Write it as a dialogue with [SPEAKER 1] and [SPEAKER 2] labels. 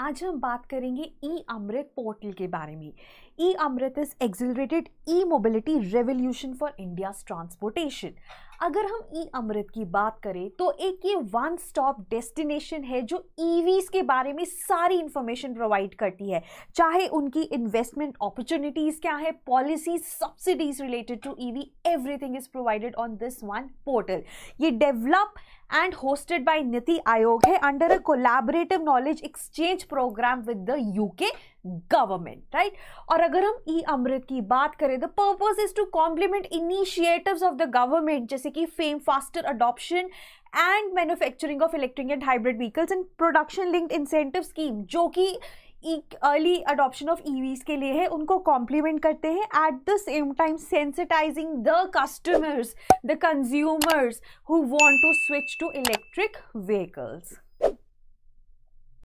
[SPEAKER 1] आज हम बात करेंगे ई अमृत पोर्टल के बारे में E Amrit is accelerated e mobility revolution for India's transportation अगर हम ई अमृत की बात करें तो एक ये वन स्टॉप डेस्टिनेशन है जो ईवीज e के बारे में सारी इंफॉर्मेशन प्रोवाइड करती है चाहे उनकी इन्वेस्टमेंट अपॉर्चुनिटीज़ क्या e है policies subsidies related to EV everything is provided on this one portal ये develop and hosted by Niti Aayog है under a collaborative knowledge exchange programme with the UK government right और अगर हम ई अमृत की बात करें the purpose is to complement initiatives of the government जैसे कि FAME faster adoption and manufacturing of electric and hybrid vehicles and production linked incentive scheme जो कि अर्ली अडॉप्शन ऑफ ईवीज के लिए है उनको कॉम्प्लीमेंट करते हैं at the same time sensitising the customers the consumers who want to switch to electric
[SPEAKER 2] vehicles